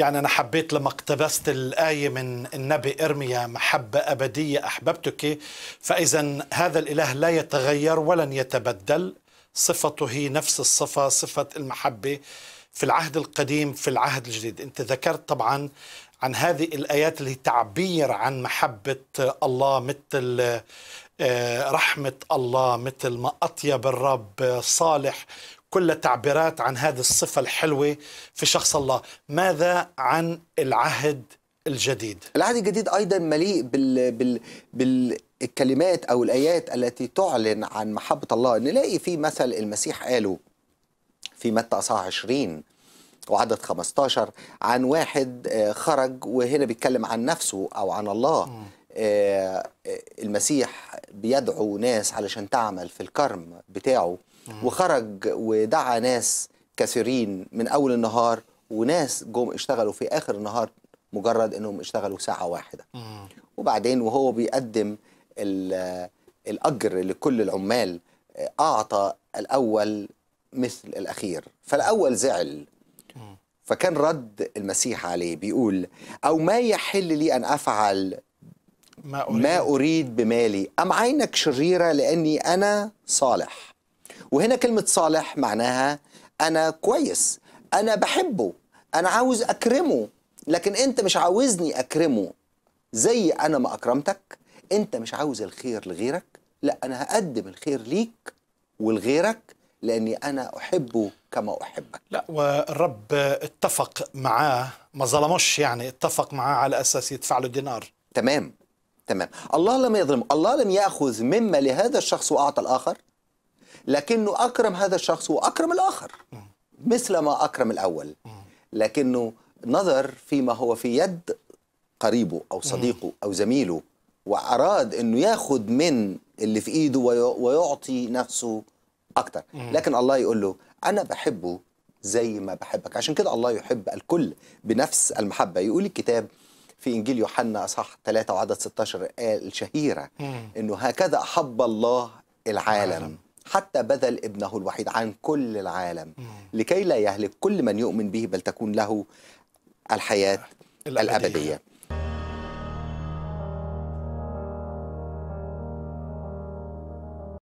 يعني أنا حبيت لما اقتبست الآية من النبي إرميا محبة أبدية أحببتك فإذا هذا الإله لا يتغير ولن يتبدل صفته هي نفس الصفة صفة المحبة في العهد القديم في العهد الجديد أنت ذكرت طبعا عن هذه الآيات اللي تعبير عن محبة الله مثل آه، رحمة الله مثل ما أطيب الرب صالح كل تعبيرات عن هذه الصفة الحلوة في شخص الله ماذا عن العهد الجديد العهد الجديد أيضا مليء بال... بال... بال... الكلمات أو الآيات التي تعلن عن محبة الله نلاقي في مثل المسيح قاله في متى أصحاح 20 وعدد 15 عن واحد آه، خرج وهنا بيتكلم عن نفسه أو عن الله آه، آه، المسيح بيدعو ناس علشان تعمل في الكرم بتاعه وخرج ودعا ناس كثيرين من اول النهار وناس جم اشتغلوا في اخر النهار مجرد انهم اشتغلوا ساعه واحده وبعدين وهو بيقدم الاجر لكل العمال آه، اعطى الاول مثل الاخير فالاول زعل فكان رد المسيح عليه بيقول او ما يحل لي ان افعل ما أريد, ما أريد بمالي أم عينك شريرة لأني أنا صالح وهنا كلمة صالح معناها أنا كويس أنا بحبه أنا عاوز أكرمه لكن أنت مش عاوزني أكرمه زي أنا ما أكرمتك أنت مش عاوز الخير لغيرك لا أنا هقدم الخير ليك ولغيرك لأني أنا أحبه كما أحبك لا والرب اتفق معاه ما ظلموش يعني اتفق معاه على أساس يدفع له دينار تمام تمام الله لم يظلم الله لم يأخذ مما لهذا الشخص وأعطى الآخر لكنه أكرم هذا الشخص وأكرم الآخر مثل ما أكرم الأول لكنه نظر فيما هو في يد قريبه أو صديقه أو زميله وأراد أنه يأخذ من اللي في إيده ويعطي نفسه أكثر لكن الله يقول له أنا بحبه زي ما بحبك عشان كده الله يحب الكل بنفس المحبة يقول الكتاب في إنجيل يوحنا أصح 3 وعدد 16 قال الشهيرة أنه هكذا أحب الله العالم, العالم. حتى بذل ابنه الوحيد عن كل العالم مم. لكي لا يهلك كل من يؤمن به بل تكون له الحياة الأبدية, الأبدية.